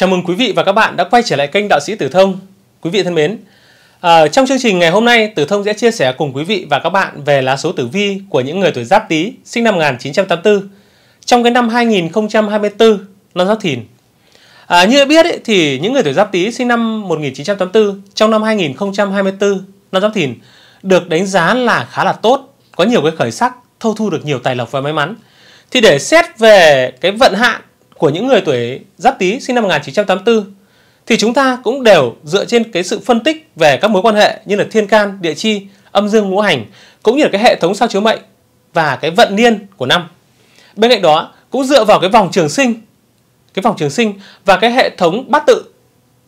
Chào mừng quý vị và các bạn đã quay trở lại kênh Đạo sĩ Tử Thông. Quý vị thân mến, à, trong chương trình ngày hôm nay, Tử Thông sẽ chia sẻ cùng quý vị và các bạn về lá số tử vi của những người tuổi Giáp Tý sinh năm 1984 trong cái năm 2024 năm Giáp Thìn. À, như đã biết ấy, thì những người tuổi Giáp Tý sinh năm 1984 trong năm 2024 năm Giáp Thìn được đánh giá là khá là tốt, có nhiều cái khởi sắc, thâu thu được nhiều tài lộc và may mắn. Thì để xét về cái vận hạn của những người tuổi Giáp Tý sinh năm 1984 thì chúng ta cũng đều dựa trên cái sự phân tích về các mối quan hệ như là thiên can, địa chi, âm dương ngũ hành cũng như là cái hệ thống sao chiếu mệnh và cái vận niên của năm. Bên cạnh đó cũng dựa vào cái vòng trường sinh, cái vòng trường sinh và cái hệ thống bát tự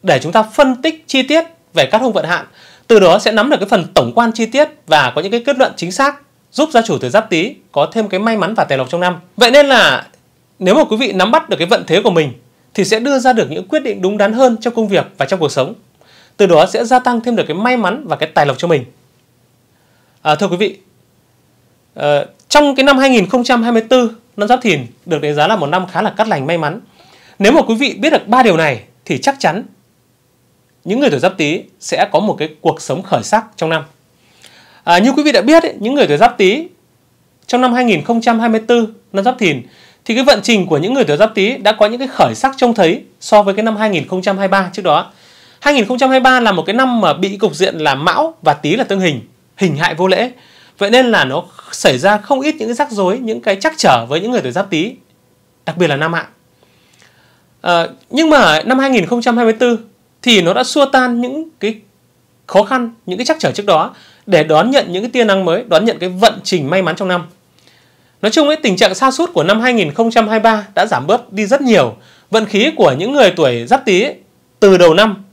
để chúng ta phân tích chi tiết về các hung vận hạn, từ đó sẽ nắm được cái phần tổng quan chi tiết và có những cái kết luận chính xác giúp gia chủ tuổi Giáp Tý có thêm cái may mắn và tài lộc trong năm. Vậy nên là nếu mà quý vị nắm bắt được cái vận thế của mình thì sẽ đưa ra được những quyết định đúng đắn hơn trong công việc và trong cuộc sống. Từ đó sẽ gia tăng thêm được cái may mắn và cái tài lộc cho mình. À, thưa quý vị, à, trong cái năm 2024, năm Giáp Thìn được đánh giá là một năm khá là cát lành may mắn. Nếu mà quý vị biết được ba điều này thì chắc chắn những người tuổi Giáp Tý sẽ có một cái cuộc sống khởi sắc trong năm. À, như quý vị đã biết, ấy, những người tuổi Giáp Tý trong năm 2024, năm Giáp Thìn thì cái vận trình của những người tuổi Giáp Tý đã có những cái khởi sắc trông thấy so với cái năm 2023 trước đó. 2023 là một cái năm mà bị cục diện là Mão và Tý là tương hình, hình hại vô lễ. Vậy nên là nó xảy ra không ít những cái rắc rối, những cái chắc trở với những người tuổi Giáp Tý, đặc biệt là nam hạn. À, ờ, nhưng mà năm 2024 thì nó đã xua tan những cái khó khăn, những cái chắc trở trước đó để đón nhận những cái tia năng mới, đón nhận cái vận trình may mắn trong năm. Nói chung ấy, tình trạng sa sút của năm 2023 đã giảm bớt đi rất nhiều. Vận khí của những người tuổi giáp tý từ đầu năm,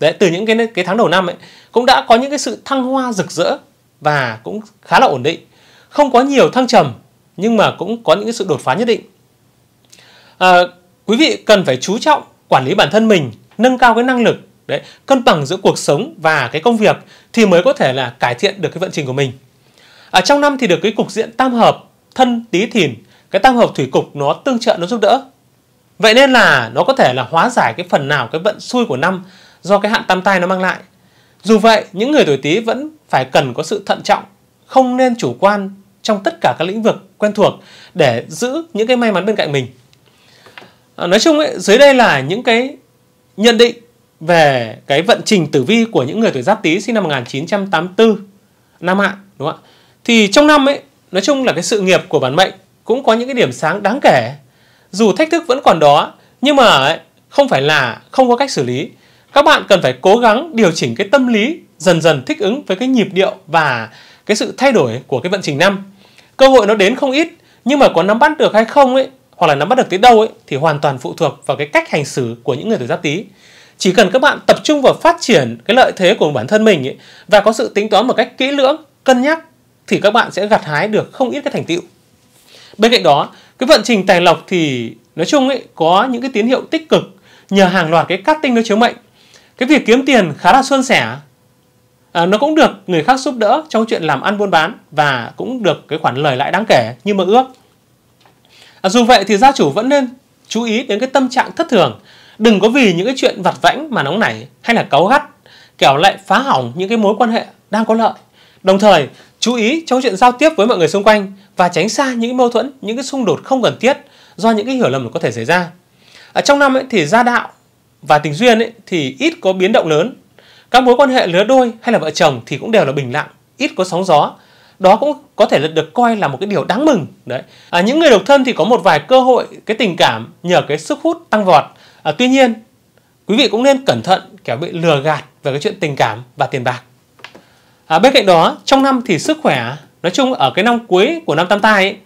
đấy, từ những cái cái tháng đầu năm ấy, cũng đã có những cái sự thăng hoa rực rỡ và cũng khá là ổn định. Không có nhiều thăng trầm nhưng mà cũng có những cái sự đột phá nhất định. À, quý vị cần phải chú trọng quản lý bản thân mình, nâng cao cái năng lực, đấy, cân bằng giữa cuộc sống và cái công việc thì mới có thể là cải thiện được cái vận trình của mình. Ở à, trong năm thì được cái cục diện tam hợp thân tí thìn cái tam hợp thủy cục nó tương trợ nó giúp đỡ vậy nên là nó có thể là hóa giải cái phần nào cái vận xui của năm do cái hạn tam tai nó mang lại dù vậy những người tuổi tý vẫn phải cần có sự thận trọng không nên chủ quan trong tất cả các lĩnh vực quen thuộc để giữ những cái may mắn bên cạnh mình à, nói chung ấy, dưới đây là những cái nhận định về cái vận trình tử vi của những người tuổi giáp tý sinh năm 1984 nam hạn đúng không ạ thì trong năm ấy Nói chung là cái sự nghiệp của bản mệnh cũng có những cái điểm sáng đáng kể. Dù thách thức vẫn còn đó, nhưng mà ấy, không phải là không có cách xử lý. Các bạn cần phải cố gắng điều chỉnh cái tâm lý dần dần thích ứng với cái nhịp điệu và cái sự thay đổi của cái vận trình năm. Cơ hội nó đến không ít, nhưng mà có nắm bắt được hay không ấy, hoặc là nắm bắt được tới đâu ấy thì hoàn toàn phụ thuộc vào cái cách hành xử của những người tuổi Giáp Tý. Chỉ cần các bạn tập trung vào phát triển cái lợi thế của bản thân mình ấy, và có sự tính toán một cách kỹ lưỡng, cân nhắc thì các bạn sẽ gặt hái được không ít các thành tựu. Bên cạnh đó, cái vận trình tài lộc thì nói chung ấy có những cái tín hiệu tích cực nhờ hàng loạt cái cát tinh nó chiếu mệnh. Cái việc kiếm tiền khá là suôn sẻ. À, nó cũng được người khác giúp đỡ trong chuyện làm ăn buôn bán và cũng được cái khoản lời lãi đáng kể như mơ ước. À, dù vậy thì gia chủ vẫn nên chú ý đến cái tâm trạng thất thường. Đừng có vì những cái chuyện vặt vãnh mà nóng nảy hay là cáu gắt, kẻo lại phá hỏng những cái mối quan hệ đang có lợi. Đồng thời, Chú ý trong chuyện giao tiếp với mọi người xung quanh và tránh xa những mâu thuẫn, những cái xung đột không cần thiết do những cái hiểu lầm có thể xảy ra. Ở trong năm ấy, thì gia đạo và tình duyên ấy, thì ít có biến động lớn. Các mối quan hệ lứa đôi hay là vợ chồng thì cũng đều là bình lặng, ít có sóng gió. Đó cũng có thể được coi là một cái điều đáng mừng đấy. À, những người độc thân thì có một vài cơ hội cái tình cảm nhờ cái sức hút tăng vọt. À, tuy nhiên quý vị cũng nên cẩn thận kẻo bị lừa gạt về cái chuyện tình cảm và tiền bạc à, bên cạnh đó trong năm thì sức khỏe nói chung ở cái năm cuối của năm tam tai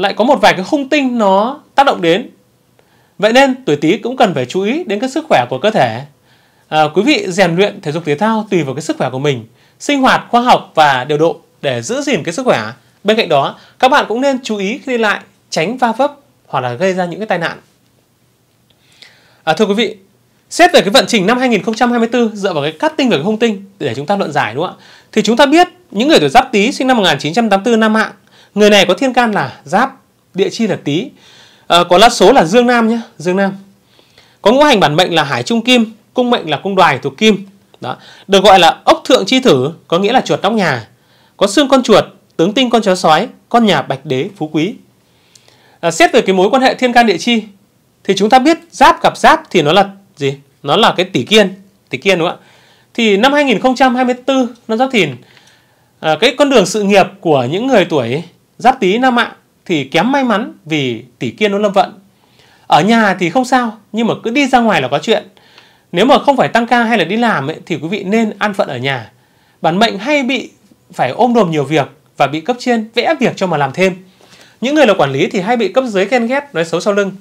lại có một vài cái hung tinh nó tác động đến vậy nên tuổi tý cũng cần phải chú ý đến cái sức khỏe của cơ thể à, quý vị rèn luyện thể dục thể thao tùy vào cái sức khỏe của mình sinh hoạt khoa học và điều độ để giữ gìn cái sức khỏe bên cạnh đó các bạn cũng nên chú ý khi đi lại tránh va vấp hoặc là gây ra những cái tai nạn à, thưa quý vị Xét về cái vận trình năm 2024 dựa vào cái cát tinh và cái hung tinh để chúng ta luận giải đúng không ạ? Thì chúng ta biết những người tuổi Giáp Tý sinh năm 1984 nam mạng người này có thiên can là Giáp, địa chi là Tý. À, có lá số là Dương Nam nhé, Dương Nam. Có ngũ hành bản mệnh là Hải Trung Kim, cung mệnh là cung đoài thuộc Kim. Đó, được gọi là ốc thượng chi thử, có nghĩa là chuột trong nhà. Có xương con chuột, tướng tinh con chó sói, con nhà bạch đế phú quý. À, xét về cái mối quan hệ thiên can địa chi thì chúng ta biết giáp gặp giáp thì nó là gì nó là cái tỷ kiên tỷ kiên đúng không ạ thì năm 2024 năm giáp thìn à, cái con đường sự nghiệp của những người tuổi giáp tý nam mạng thì kém may mắn vì tỷ kiên nó lâm vận ở nhà thì không sao nhưng mà cứ đi ra ngoài là có chuyện nếu mà không phải tăng ca hay là đi làm ấy, thì quý vị nên an phận ở nhà bản mệnh hay bị phải ôm đồm nhiều việc và bị cấp trên vẽ việc cho mà làm thêm những người là quản lý thì hay bị cấp dưới ghen ghét nói xấu sau lưng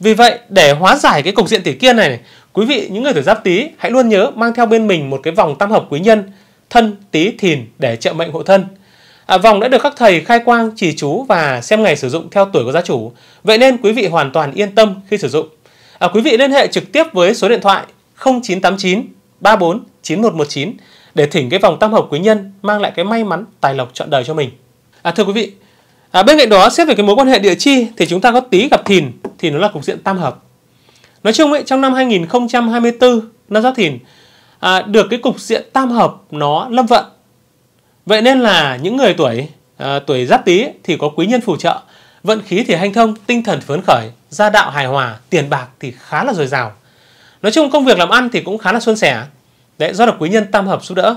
vì vậy để hóa giải cái cục diện tỷ kiên này, này Quý vị, những người tuổi giáp tý hãy luôn nhớ mang theo bên mình một cái vòng tam hợp quý nhân, thân, tý, thìn để trợ mệnh hộ thân. À, vòng đã được các thầy khai quang, chỉ chú và xem ngày sử dụng theo tuổi của gia chủ. Vậy nên quý vị hoàn toàn yên tâm khi sử dụng. À, quý vị liên hệ trực tiếp với số điện thoại 0989 34 9119 để thỉnh cái vòng tam hợp quý nhân mang lại cái may mắn tài lộc trọn đời cho mình. À, thưa quý vị, à, bên cạnh đó xét về cái mối quan hệ địa chi thì chúng ta có tí gặp thìn thì nó là cục diện tam hợp Nói chung ấy, trong năm 2024 năm Giáp Thìn à, được cái cục diện tam hợp nó lâm vận. Vậy nên là những người tuổi à, tuổi Giáp Tý thì có quý nhân phù trợ, vận khí thì hanh thông, tinh thần phấn khởi, gia đạo hài hòa, tiền bạc thì khá là dồi dào. Nói chung công việc làm ăn thì cũng khá là suôn sẻ. Đấy, do được quý nhân tam hợp giúp đỡ.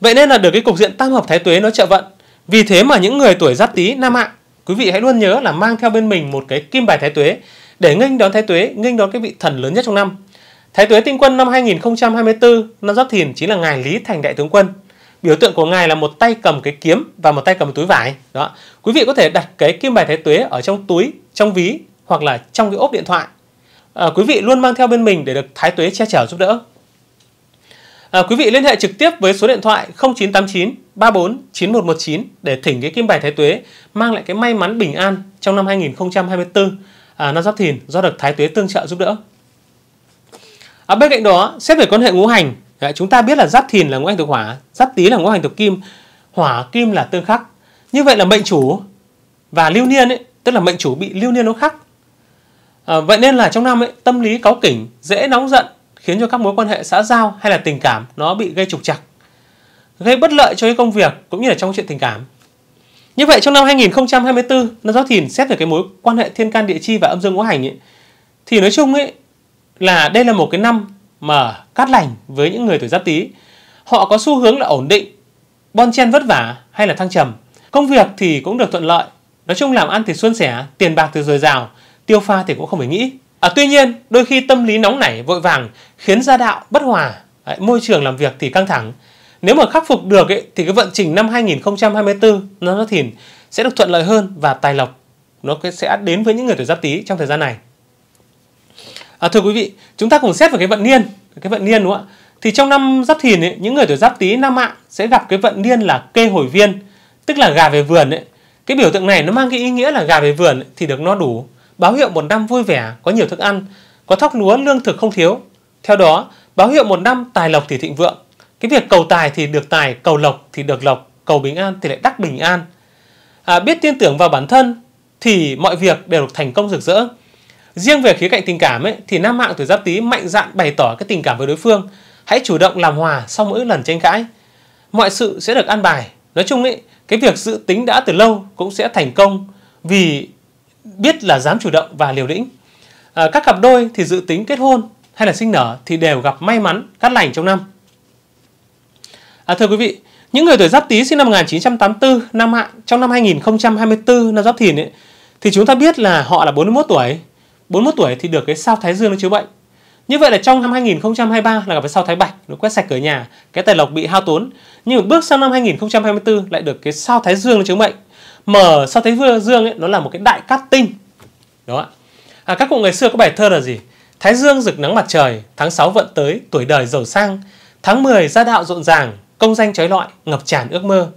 Vậy nên là được cái cục diện tam hợp thái tuế nó trợ vận. Vì thế mà những người tuổi Giáp Tý nam mạng, quý vị hãy luôn nhớ là mang theo bên mình một cái kim bài thái tuế để nghênh đón Thái Tuế, nghênh đón cái vị thần lớn nhất trong năm. Thái Tuế tinh quân năm 2024, năm Giáp Thìn chính là ngài Lý Thành Đại tướng quân. Biểu tượng của ngài là một tay cầm cái kiếm và một tay cầm túi vải. Đó. Quý vị có thể đặt cái kim bài Thái Tuế ở trong túi, trong ví hoặc là trong cái ốp điện thoại. À, quý vị luôn mang theo bên mình để được Thái Tuế che chở giúp đỡ. À, quý vị liên hệ trực tiếp với số điện thoại 0989 34 9119 để thỉnh cái kim bài Thái Tuế mang lại cái may mắn bình an trong năm 2024 à, năm giáp thìn do được thái tuế tương trợ giúp đỡ ở à, bên cạnh đó xét về quan hệ ngũ hành đấy, dạ, chúng ta biết là giáp thìn là ngũ hành thuộc hỏa giáp tý là ngũ hành thuộc kim hỏa kim là tương khắc như vậy là mệnh chủ và lưu niên ấy, tức là mệnh chủ bị lưu niên nó khắc à, vậy nên là trong năm ấy, tâm lý cáu kỉnh dễ nóng giận khiến cho các mối quan hệ xã giao hay là tình cảm nó bị gây trục trặc gây bất lợi cho cái công việc cũng như là trong chuyện tình cảm như vậy trong năm 2024, Nam Giáp Thìn xét về cái mối quan hệ thiên can địa chi và âm dương ngũ hành ấy, thì nói chung ấy là đây là một cái năm mà cát lành với những người tuổi Giáp Tý. Họ có xu hướng là ổn định, bon chen vất vả hay là thăng trầm. Công việc thì cũng được thuận lợi, nói chung làm ăn thì suôn sẻ, tiền bạc thì dồi dào, tiêu pha thì cũng không phải nghĩ. À, tuy nhiên, đôi khi tâm lý nóng nảy, vội vàng khiến gia đạo bất hòa, môi trường làm việc thì căng thẳng, nếu mà khắc phục được ấy, thì cái vận trình năm 2024 nó thìn sẽ được thuận lợi hơn và tài lộc nó sẽ đến với những người tuổi giáp tý trong thời gian này. À, thưa quý vị, chúng ta cùng xét về cái vận niên, cái vận niên đúng không ạ? Thì trong năm giáp thìn ấy, những người tuổi giáp tý nam mạng sẽ gặp cái vận niên là kê hồi viên, tức là gà về vườn ấy. Cái biểu tượng này nó mang cái ý nghĩa là gà về vườn ấy, thì được no đủ, báo hiệu một năm vui vẻ, có nhiều thức ăn, có thóc lúa lương thực không thiếu. Theo đó, báo hiệu một năm tài lộc thì thịnh vượng, cái việc cầu tài thì được tài cầu lộc thì được lộc cầu bình an thì lại đắc bình an à, biết tin tưởng vào bản thân thì mọi việc đều được thành công rực rỡ riêng về khía cạnh tình cảm ấy thì nam mạng tuổi giáp tý mạnh dạn bày tỏ cái tình cảm với đối phương hãy chủ động làm hòa sau mỗi lần tranh cãi mọi sự sẽ được an bài nói chung ấy cái việc dự tính đã từ lâu cũng sẽ thành công vì biết là dám chủ động và liều lĩnh à, các cặp đôi thì dự tính kết hôn hay là sinh nở thì đều gặp may mắn cát lành trong năm À, thưa quý vị, những người tuổi Giáp Tý sinh năm 1984, năm hạn trong năm 2024 năm Giáp Thìn ấy, thì chúng ta biết là họ là 41 tuổi. 41 tuổi thì được cái sao Thái Dương nó chứa bệnh. Như vậy là trong năm 2023 là gặp cái sao Thái Bạch nó quét sạch cửa nhà, cái tài lộc bị hao tốn. Nhưng bước sang năm 2024 lại được cái sao Thái Dương nó chứa bệnh. Mở sao Thái Dương ấy nó là một cái đại cát tinh. Đó. À, các cụ ngày xưa có bài thơ là gì? Thái Dương rực nắng mặt trời, tháng 6 vận tới, tuổi đời giàu sang, tháng 10 gia đạo rộn ràng, công danh trái loại ngập tràn ước mơ.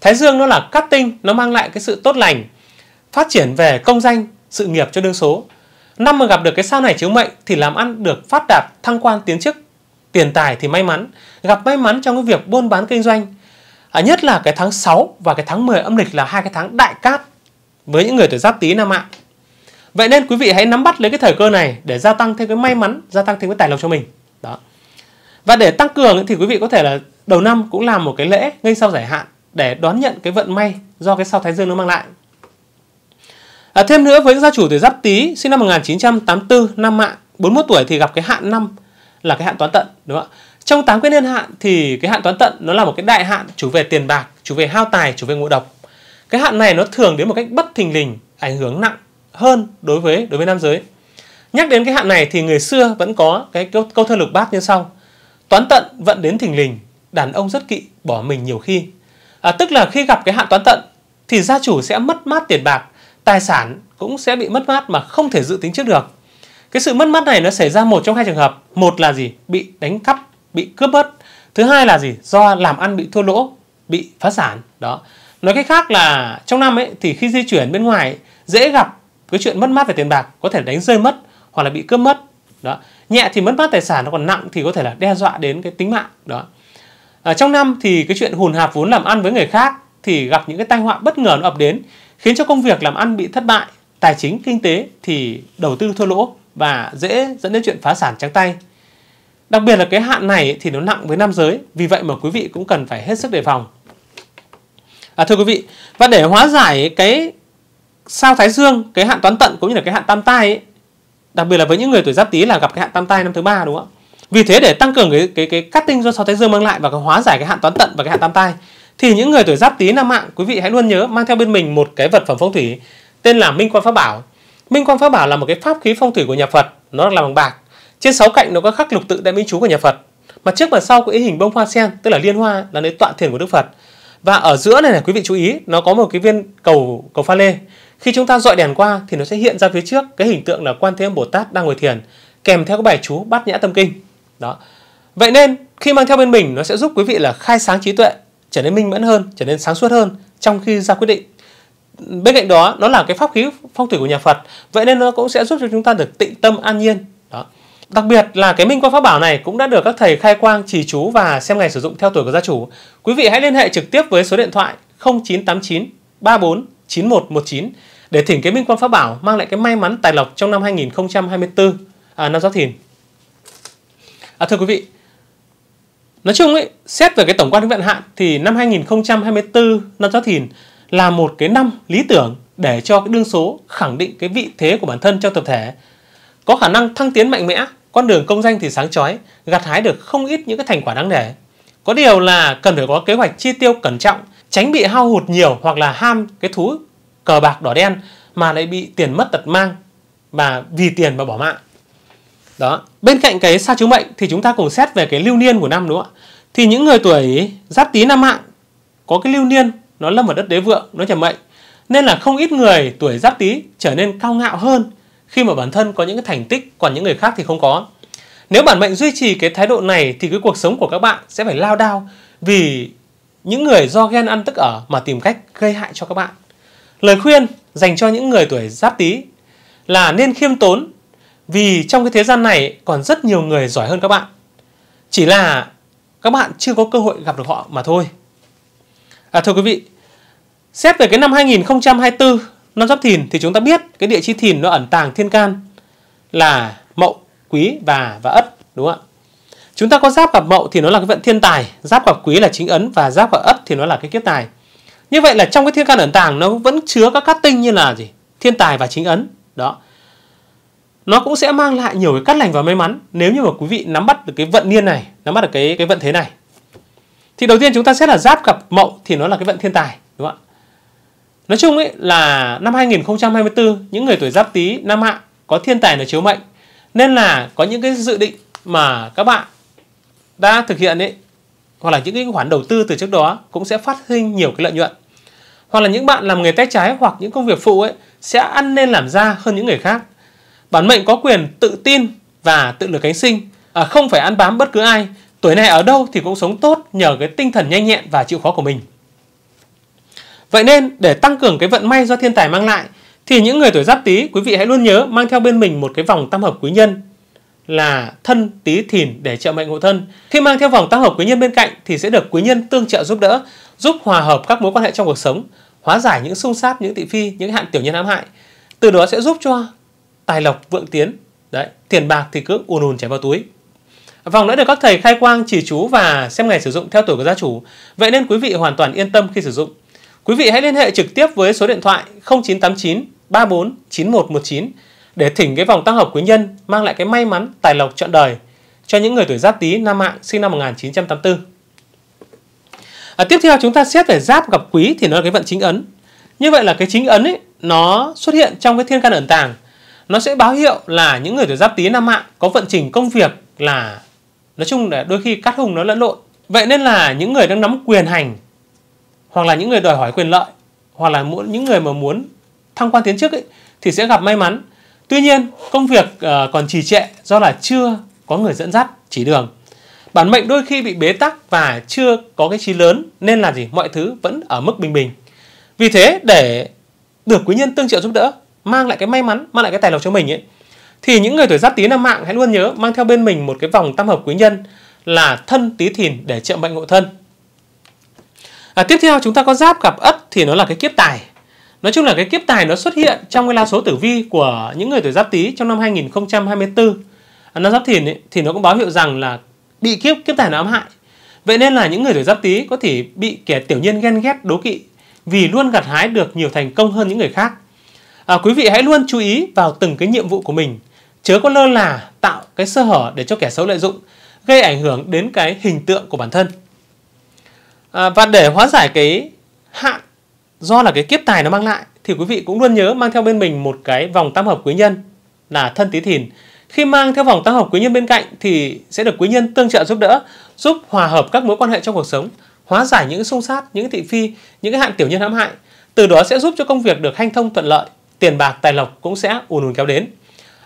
Thái dương nó là cát tinh, nó mang lại cái sự tốt lành, phát triển về công danh, sự nghiệp cho đương số. Năm mà gặp được cái sao này chiếu mệnh thì làm ăn được phát đạt, thăng quan tiến chức, tiền tài thì may mắn, gặp may mắn trong cái việc buôn bán kinh doanh. À, nhất là cái tháng 6 và cái tháng 10 âm lịch là hai cái tháng đại cát với những người tuổi giáp tý nam ạ. Vậy nên quý vị hãy nắm bắt lấy cái thời cơ này để gia tăng thêm cái may mắn, gia tăng thêm cái tài lộc cho mình. Và để tăng cường thì quý vị có thể là đầu năm cũng làm một cái lễ ngay sau giải hạn để đón nhận cái vận may do cái sao Thái Dương nó mang lại. À, thêm nữa với gia chủ tuổi Giáp Tý sinh năm 1984 năm mạng 41 tuổi thì gặp cái hạn năm là cái hạn toán tận đúng không ạ? Trong tám cái niên hạn thì cái hạn toán tận nó là một cái đại hạn chủ về tiền bạc, chủ về hao tài, chủ về ngộ độc. Cái hạn này nó thường đến một cách bất thình lình, ảnh hưởng nặng hơn đối với đối với nam giới. Nhắc đến cái hạn này thì người xưa vẫn có cái câu, câu thơ lục bát như sau: Toán tận vận đến thình lình, đàn ông rất kỵ, bỏ mình nhiều khi. À, tức là khi gặp cái hạn toán tận thì gia chủ sẽ mất mát tiền bạc, tài sản cũng sẽ bị mất mát mà không thể dự tính trước được. Cái sự mất mát này nó xảy ra một trong hai trường hợp. Một là gì? Bị đánh cắp, bị cướp bớt. Thứ hai là gì? Do làm ăn bị thua lỗ, bị phá sản. Đó. Nói cách khác là trong năm ấy thì khi di chuyển bên ngoài dễ gặp cái chuyện mất mát về tiền bạc có thể đánh rơi mất hoặc là bị cướp mất đó nhẹ thì mất mát tài sản nó còn nặng thì có thể là đe dọa đến cái tính mạng đó à, trong năm thì cái chuyện hùn hạp vốn làm ăn với người khác thì gặp những cái tai họa bất ngờ nó ập đến khiến cho công việc làm ăn bị thất bại tài chính kinh tế thì đầu tư thua lỗ và dễ dẫn đến chuyện phá sản trắng tay đặc biệt là cái hạn này thì nó nặng với nam giới vì vậy mà quý vị cũng cần phải hết sức đề phòng à, thưa quý vị và để hóa giải cái sao thái dương cái hạn toán tận cũng như là cái hạn tam tai ấy, đặc biệt là với những người tuổi giáp tý là gặp cái hạn tam tai năm thứ ba đúng không vì thế để tăng cường cái cái cái cắt tinh do sáu thái dương mang lại và cái hóa giải cái hạn toán tận và cái hạn tam tai thì những người tuổi giáp tý năm mạng quý vị hãy luôn nhớ mang theo bên mình một cái vật phẩm phong thủy tên là minh quan pháp bảo minh quan pháp bảo là một cái pháp khí phong thủy của nhà phật nó là bằng bạc trên sáu cạnh nó có khắc lục tự đại minh chú của nhà phật mặt trước và sau có ý hình bông hoa sen tức là liên hoa là nơi tọa thiền của đức phật và ở giữa này này quý vị chú ý nó có một cái viên cầu cầu pha lê khi chúng ta dọi đèn qua thì nó sẽ hiện ra phía trước cái hình tượng là Quan Thế Âm Bồ Tát đang ngồi thiền kèm theo cái bài chú Bát Nhã Tâm Kinh. Đó. Vậy nên khi mang theo bên mình nó sẽ giúp quý vị là khai sáng trí tuệ, trở nên minh mẫn hơn, trở nên sáng suốt hơn trong khi ra quyết định. Bên cạnh đó, nó là cái pháp khí phong thủy của nhà Phật, vậy nên nó cũng sẽ giúp cho chúng ta được tịnh tâm an nhiên. Đó. Đặc biệt là cái minh quan pháp bảo này cũng đã được các thầy khai quang trì chú và xem ngày sử dụng theo tuổi của gia chủ. Quý vị hãy liên hệ trực tiếp với số điện thoại 0989 34 9119 để thỉnh cái minh quan pháp bảo mang lại cái may mắn tài lộc trong năm 2024 à, năm giáp thìn. À, thưa quý vị, nói chung ấy, xét về cái tổng quan hướng vận hạn thì năm 2024 năm giáp thìn là một cái năm lý tưởng để cho cái đương số khẳng định cái vị thế của bản thân trong tập thể, có khả năng thăng tiến mạnh mẽ, con đường công danh thì sáng chói, gặt hái được không ít những cái thành quả đáng nể. Có điều là cần phải có kế hoạch chi tiêu cẩn trọng, tránh bị hao hụt nhiều hoặc là ham cái thú cờ bạc đỏ đen mà lại bị tiền mất tật mang và vì tiền mà bỏ mạng đó bên cạnh cái sao chứng mệnh thì chúng ta cùng xét về cái lưu niên của năm đúng không ạ thì những người tuổi giáp tý năm mạng có cái lưu niên nó lâm vào đất đế vượng nó trầm mệnh nên là không ít người tuổi giáp tý trở nên cao ngạo hơn khi mà bản thân có những cái thành tích còn những người khác thì không có nếu bản mệnh duy trì cái thái độ này thì cái cuộc sống của các bạn sẽ phải lao đao vì những người do ghen ăn tức ở mà tìm cách gây hại cho các bạn Lời khuyên dành cho những người tuổi giáp tý là nên khiêm tốn vì trong cái thế gian này còn rất nhiều người giỏi hơn các bạn. Chỉ là các bạn chưa có cơ hội gặp được họ mà thôi. À thưa quý vị, xét về cái năm 2024 năm Giáp Thìn thì chúng ta biết cái địa chi Thìn nó ẩn tàng thiên can là Mậu, Quý và và Ất đúng không ạ? Chúng ta có giáp gặp Mậu thì nó là cái vận thiên tài, giáp gặp Quý là chính ấn và giáp gặp Ất thì nó là cái kiếp tài như vậy là trong cái thiên can ẩn tàng nó vẫn chứa các cát tinh như là gì thiên tài và chính ấn đó nó cũng sẽ mang lại nhiều cái cát lành và may mắn nếu như mà quý vị nắm bắt được cái vận niên này nắm bắt được cái cái vận thế này thì đầu tiên chúng ta sẽ là giáp gặp mậu thì nó là cái vận thiên tài đúng không ạ nói chung ấy là năm 2024 những người tuổi giáp tý nam hạ có thiên tài là chiếu mệnh nên là có những cái dự định mà các bạn đã thực hiện ấy hoặc là những cái khoản đầu tư từ trước đó cũng sẽ phát sinh nhiều cái lợi nhuận hoặc là những bạn làm nghề tay trái hoặc những công việc phụ ấy sẽ ăn nên làm ra hơn những người khác. Bản mệnh có quyền tự tin và tự lực cánh sinh, à, không phải ăn bám bất cứ ai. Tuổi này ở đâu thì cũng sống tốt nhờ cái tinh thần nhanh nhẹn và chịu khó của mình. Vậy nên để tăng cường cái vận may do thiên tài mang lại thì những người tuổi Giáp Tý quý vị hãy luôn nhớ mang theo bên mình một cái vòng tam hợp quý nhân là thân tý thìn để trợ mệnh hộ thân. Khi mang theo vòng tam hợp quý nhân bên cạnh thì sẽ được quý nhân tương trợ giúp đỡ giúp hòa hợp các mối quan hệ trong cuộc sống, hóa giải những xung sát, những thị phi, những hạn tiểu nhân ám hại. Từ đó sẽ giúp cho tài lộc vượng tiến. Đấy, tiền bạc thì cứ ùn ùn chảy vào túi. Vòng đã được các thầy khai quang chỉ chú và xem ngày sử dụng theo tuổi của gia chủ. Vậy nên quý vị hoàn toàn yên tâm khi sử dụng. Quý vị hãy liên hệ trực tiếp với số điện thoại 0989 34 9119 để thỉnh cái vòng tăng hợp quý nhân mang lại cái may mắn, tài lộc trọn đời cho những người tuổi Giáp Tý Nam Mạng sinh năm 1984 à, tiếp theo chúng ta xét về giáp gặp quý thì nó là cái vận chính ấn như vậy là cái chính ấn ấy nó xuất hiện trong cái thiên can ẩn tàng nó sẽ báo hiệu là những người tuổi giáp tý nam mạng có vận trình công việc là nói chung là đôi khi cát hùng nó lẫn lộn vậy nên là những người đang nắm quyền hành hoặc là những người đòi hỏi quyền lợi hoặc là muốn những người mà muốn thăng quan tiến chức thì sẽ gặp may mắn tuy nhiên công việc uh, còn trì trệ do là chưa có người dẫn dắt chỉ đường Bản mệnh đôi khi bị bế tắc và chưa có cái trí lớn nên là gì? Mọi thứ vẫn ở mức bình bình. Vì thế để được quý nhân tương trợ giúp đỡ, mang lại cái may mắn, mang lại cái tài lộc cho mình ấy thì những người tuổi Giáp Tý năm mạng hãy luôn nhớ mang theo bên mình một cái vòng tam hợp quý nhân là thân Tý Thìn để trợ bệnh ngộ thân. À, tiếp theo chúng ta có Giáp gặp Ất thì nó là cái kiếp tài. Nói chung là cái kiếp tài nó xuất hiện trong cái la số tử vi của những người tuổi Giáp Tý trong năm 2024. À, năm Giáp Thìn ấy, thì nó cũng báo hiệu rằng là bị kiếp kiếp tài nó ám hại vậy nên là những người tuổi giáp tý có thể bị kẻ tiểu nhân ghen ghét đố kỵ vì luôn gặt hái được nhiều thành công hơn những người khác à, quý vị hãy luôn chú ý vào từng cái nhiệm vụ của mình chớ có lơ là tạo cái sơ hở để cho kẻ xấu lợi dụng gây ảnh hưởng đến cái hình tượng của bản thân à, và để hóa giải cái hạn do là cái kiếp tài nó mang lại thì quý vị cũng luôn nhớ mang theo bên mình một cái vòng tam hợp quý nhân là thân tí thìn khi mang theo vòng tam hợp quý nhân bên cạnh thì sẽ được quý nhân tương trợ giúp đỡ, giúp hòa hợp các mối quan hệ trong cuộc sống, hóa giải những xung sát, những thị phi, những cái hạn tiểu nhân hãm hại. Từ đó sẽ giúp cho công việc được hanh thông thuận lợi, tiền bạc tài lộc cũng sẽ ùn ùn kéo đến.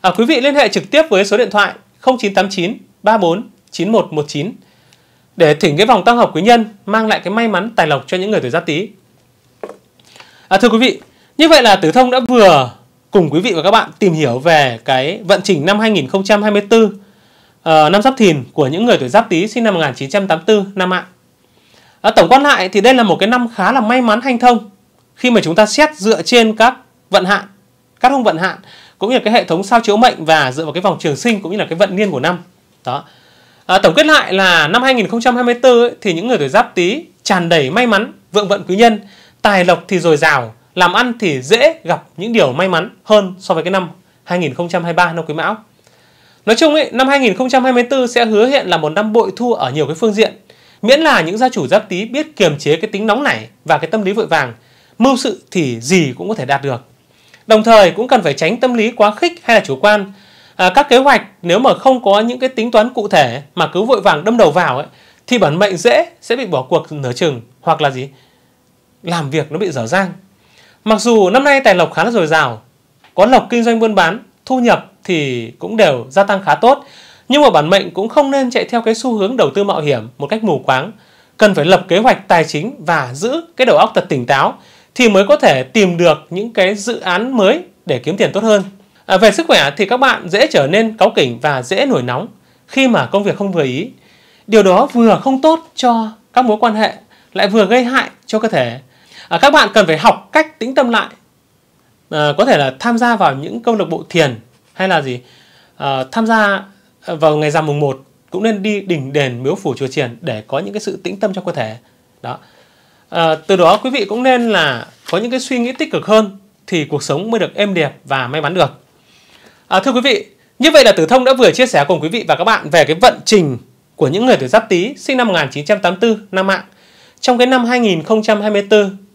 À, quý vị liên hệ trực tiếp với số điện thoại 0989 34 9119 để thỉnh cái vòng tam hợp quý nhân mang lại cái may mắn tài lộc cho những người tuổi Giáp Tý. À, thưa quý vị, như vậy là Tử Thông đã vừa cùng quý vị và các bạn tìm hiểu về cái vận trình năm 2024 uh, ờ, năm Giáp Thìn của những người tuổi Giáp Tý sinh năm 1984 năm ạ. À, tổng quan lại thì đây là một cái năm khá là may mắn hanh thông khi mà chúng ta xét dựa trên các vận hạn, các hung vận hạn cũng như là cái hệ thống sao chiếu mệnh và dựa vào cái vòng trường sinh cũng như là cái vận niên của năm. Đó. À, tổng kết lại là năm 2024 ấy, thì những người tuổi Giáp Tý tràn đầy may mắn, vượng vận quý nhân, tài lộc thì dồi dào, làm ăn thì dễ gặp những điều may mắn hơn so với cái năm 2023 năm quý mão. Nói chung ấy, năm 2024 sẽ hứa hẹn là một năm bội thu ở nhiều cái phương diện. Miễn là những gia chủ giáp tý biết kiềm chế cái tính nóng nảy và cái tâm lý vội vàng, mưu sự thì gì cũng có thể đạt được. Đồng thời cũng cần phải tránh tâm lý quá khích hay là chủ quan. À, các kế hoạch nếu mà không có những cái tính toán cụ thể mà cứ vội vàng đâm đầu vào ấy, thì bản mệnh dễ sẽ bị bỏ cuộc nửa chừng hoặc là gì làm việc nó bị dở dang Mặc dù năm nay tài lộc khá là dồi dào, có lộc kinh doanh buôn bán, thu nhập thì cũng đều gia tăng khá tốt, nhưng mà bản mệnh cũng không nên chạy theo cái xu hướng đầu tư mạo hiểm một cách mù quáng, cần phải lập kế hoạch tài chính và giữ cái đầu óc thật tỉnh táo thì mới có thể tìm được những cái dự án mới để kiếm tiền tốt hơn. À, về sức khỏe thì các bạn dễ trở nên cáu kỉnh và dễ nổi nóng khi mà công việc không vừa ý. Điều đó vừa không tốt cho các mối quan hệ lại vừa gây hại cho cơ thể à, các bạn cần phải học cách tĩnh tâm lại à, có thể là tham gia vào những câu lạc bộ thiền hay là gì à, tham gia à, vào ngày rằm mùng 1 cũng nên đi đỉnh đền miếu phủ chùa chiền để có những cái sự tĩnh tâm cho cơ thể đó à, từ đó quý vị cũng nên là có những cái suy nghĩ tích cực hơn thì cuộc sống mới được êm đẹp và may mắn được à, thưa quý vị như vậy là Tử Thông đã vừa chia sẻ cùng quý vị và các bạn về cái vận trình của những người tuổi Giáp Tý sinh năm 1984 năm Mạng trong cái năm 2024